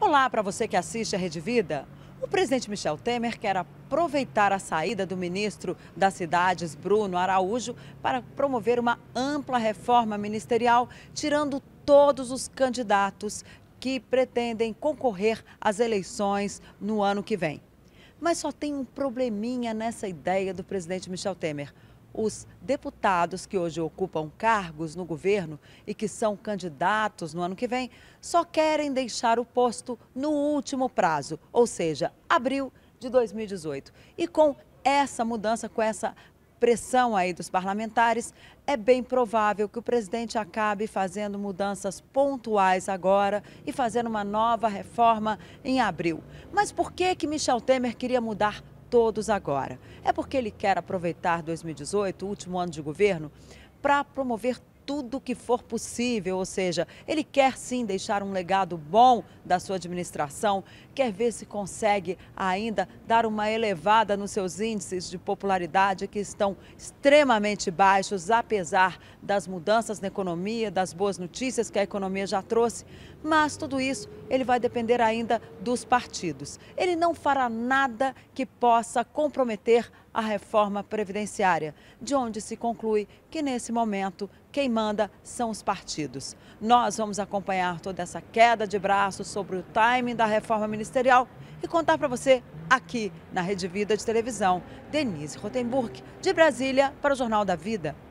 Olá para você que assiste a Rede Vida. O presidente Michel Temer quer aproveitar a saída do ministro das Cidades, Bruno Araújo, para promover uma ampla reforma ministerial, tirando todos os candidatos que pretendem concorrer às eleições no ano que vem. Mas só tem um probleminha nessa ideia do presidente Michel Temer: os deputados que hoje ocupam cargos no governo e que são candidatos no ano que vem só querem deixar o posto no último prazo, ou seja, abril de 2018. E com essa mudança, com essa pressão aí dos parlamentares, é bem provável que o presidente acabe fazendo mudanças pontuais agora e fazendo uma nova reforma em abril. Mas por que que Michel Temer queria mudar todos agora. É porque ele quer aproveitar 2018, o último ano de governo, para promover tudo que for possível, ou seja, ele quer sim deixar um legado bom da sua administração, quer ver se consegue ainda dar uma elevada nos seus índices de popularidade que estão extremamente baixos, apesar das mudanças na economia, das boas notícias que a economia já trouxe. Mas tudo isso ele vai depender ainda dos partidos. Ele não fará nada que possa comprometer a reforma previdenciária, de onde se conclui que nesse momento quem manda são os partidos. Nós vamos acompanhar toda essa queda de braços sobre o timing da reforma ministerial e contar para você aqui na Rede Vida de Televisão. Denise Rotenburg, de Brasília, para o Jornal da Vida.